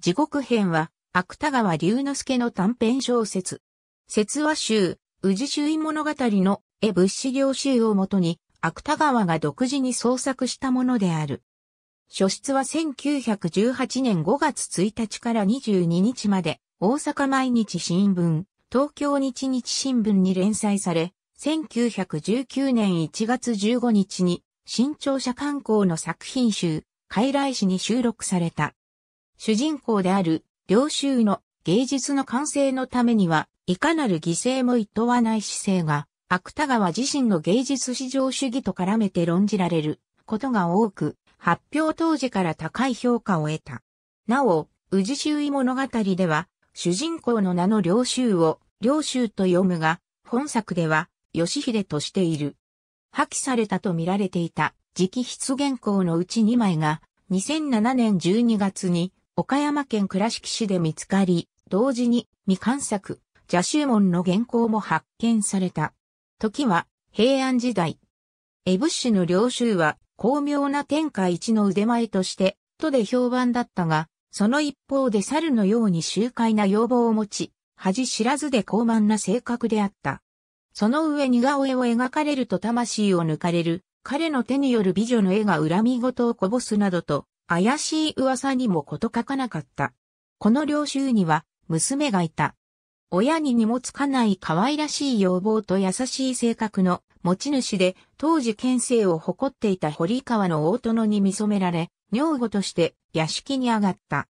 地獄編は、芥川龍之介の短編小説。説話集、宇治周囲物語の絵物資料集をもとに、芥川が独自に創作したものである。書室は1918年5月1日から22日まで、大阪毎日新聞、東京日日新聞に連載され、1919年1月15日に、新潮社刊行の作品集、傀儡誌に収録された。主人公である領州の芸術の完成のためには、いかなる犠牲もいとわない姿勢が、芥川自身の芸術至上主義と絡めて論じられることが多く、発表当時から高い評価を得た。なお、宇治周囲物語では、主人公の名の領州を、領州と読むが、本作では、吉秀としている。破棄されたと見られていた直筆原稿のうち2枚が、2007年12月に岡山県倉敷市で見つかり、同時に未観作、蛇集門の原稿も発見された。時は平安時代。江伏市の領州は巧妙な天下一の腕前として、とで評判だったが、その一方で猿のように周回な要望を持ち、恥知らずで高慢な性格であった。その上似顔絵を描かれると魂を抜かれる、彼の手による美女の絵が恨み事をこぼすなどと、怪しい噂にもこと書かなかった。この領収には娘がいた。親に荷もつかない可愛らしい要望と優しい性格の持ち主で当時県政を誇っていた堀川の大殿に見染められ、女房として屋敷に上がった。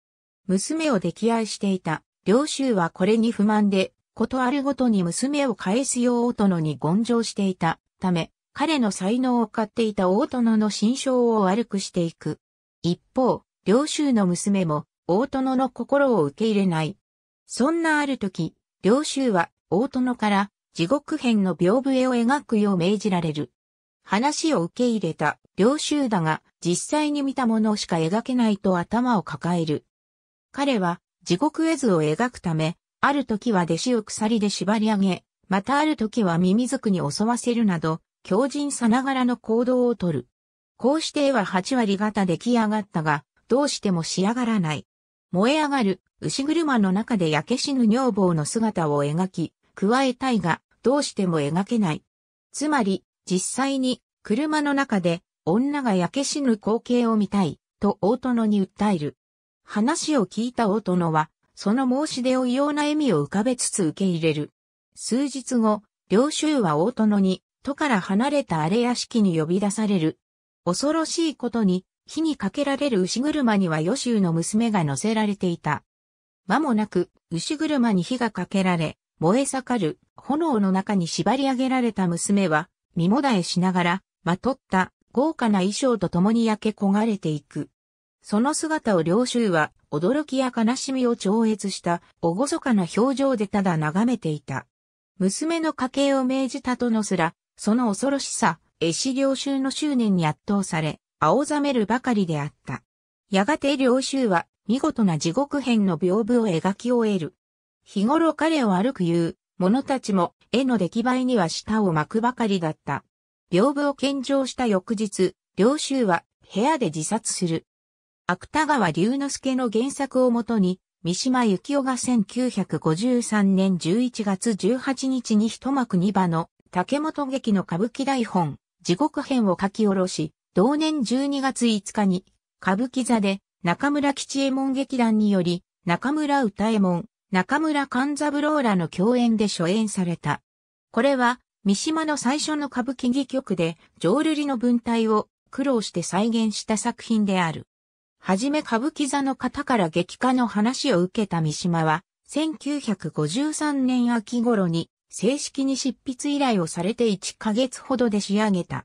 娘を溺愛していた領収はこれに不満で、ことあるごとに娘を返すよう大殿に言上していたため、彼の才能を買っていた大殿の心象を悪くしていく。一方、領州の娘も、大殿の心を受け入れない。そんなある時、領州は大殿から地獄編の屏風絵を描くよう命じられる。話を受け入れた領州だが、実際に見たものしか描けないと頭を抱える。彼は地獄絵図を描くため、ある時は弟子を鎖で縛り上げ、またある時は耳づくに襲わせるなど、強靭さながらの行動をとる。こうして絵は8割型出来上がったが、どうしても仕上がらない。燃え上がる牛車の中で焼け死ぬ女房の姿を描き、加えたいが、どうしても描けない。つまり、実際に車の中で女が焼け死ぬ光景を見たい、と大殿に訴える。話を聞いた大殿は、その申し出を異様な笑みを浮かべつつ受け入れる。数日後、領州は大殿に、都から離れた荒れ屋敷に呼び出される。恐ろしいことに、火にかけられる牛車には余州の娘が乗せられていた。間もなく、牛車に火がかけられ、燃え盛る炎の中に縛り上げられた娘は、身もだえしながら、まとった豪華な衣装と共に焼け焦がれていく。その姿を領衆は、驚きや悲しみを超越した、おごそかな表情でただ眺めていた。娘の家系を命じたとのすら、その恐ろしさ、絵師領州の執念に圧倒され、青ざめるばかりであった。やがて領州は、見事な地獄編の屏風を描き終える。日頃彼を歩く言う、者たちも、絵の出来栄えには舌を巻くばかりだった。屏風を献上した翌日、領州は、部屋で自殺する。芥川龍之介の原作をもとに、三島幸紀夫が1953年11月18日に一幕二場の竹本劇の歌舞伎台本、地獄編を書き下ろし、同年12月5日に、歌舞伎座で中村吉右衛門劇団により、中村歌右衛門、中村勘三郎らの共演で初演された。これは、三島の最初の歌舞伎戯曲で、浄瑠璃の文体を苦労して再現した作品である。はじめ歌舞伎座の方から劇化の話を受けた三島は、1953年秋頃に正式に執筆依頼をされて1ヶ月ほどで仕上げた。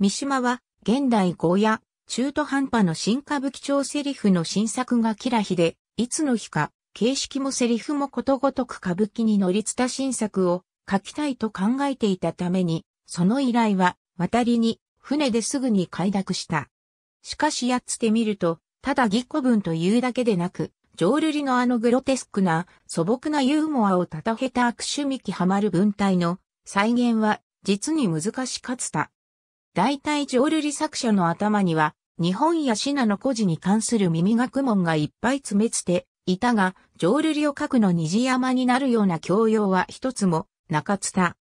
三島は、現代語や、中途半端の新歌舞伎町セリフの新作がキラヒで、いつの日か、形式もセリフもことごとく歌舞伎に乗りつた新作を書きたいと考えていたために、その依頼は、渡りに、船ですぐに快諾した。しかしやってみると、ただ義古文というだけでなく、ジョールリのあのグロテスクな素朴なユーモアをたたへた悪趣味きはまる文体の再現は実に難しかった。大体ジョールリ作者の頭には日本やシナの故事に関する耳学問がいっぱい詰めつていたが、ジョールリを書くの虹山になるような教養は一つもなかった。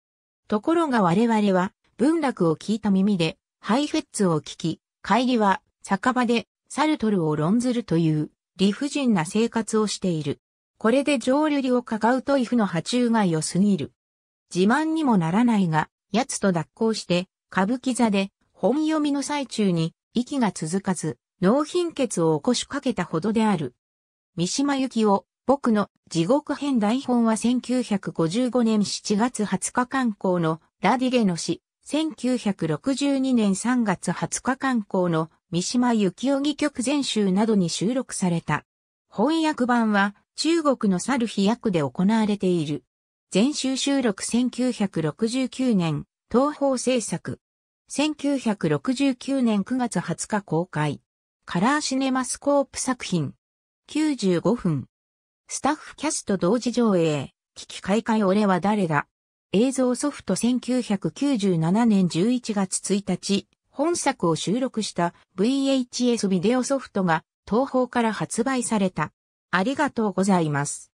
ところが我々は文楽を聞いた耳でハイフェッツを聞き、帰りは酒場でサルトルを論ずるという理不尽な生活をしている。これで浄瑠璃をかかうとイフの爬虫が良すぎる。自慢にもならないが、奴と脱行して、歌舞伎座で、本読みの最中に、息が続かず、脳貧血を起こしかけたほどである。三島由紀夫、僕の地獄編台本は1955年7月20日刊行のラディゲの詩、1962年3月20日刊行の三島幸雄議局曲全集などに収録された。翻訳版は中国のサル飛躍で行われている。全集収録1969年、東方制作。1969年9月20日公開。カラーシネマスコープ作品。95分。スタッフキャスト同時上映。危機開会俺は誰だ映像ソフト1997年11月1日。本作を収録した VHS ビデオソフトが東宝から発売された。ありがとうございます。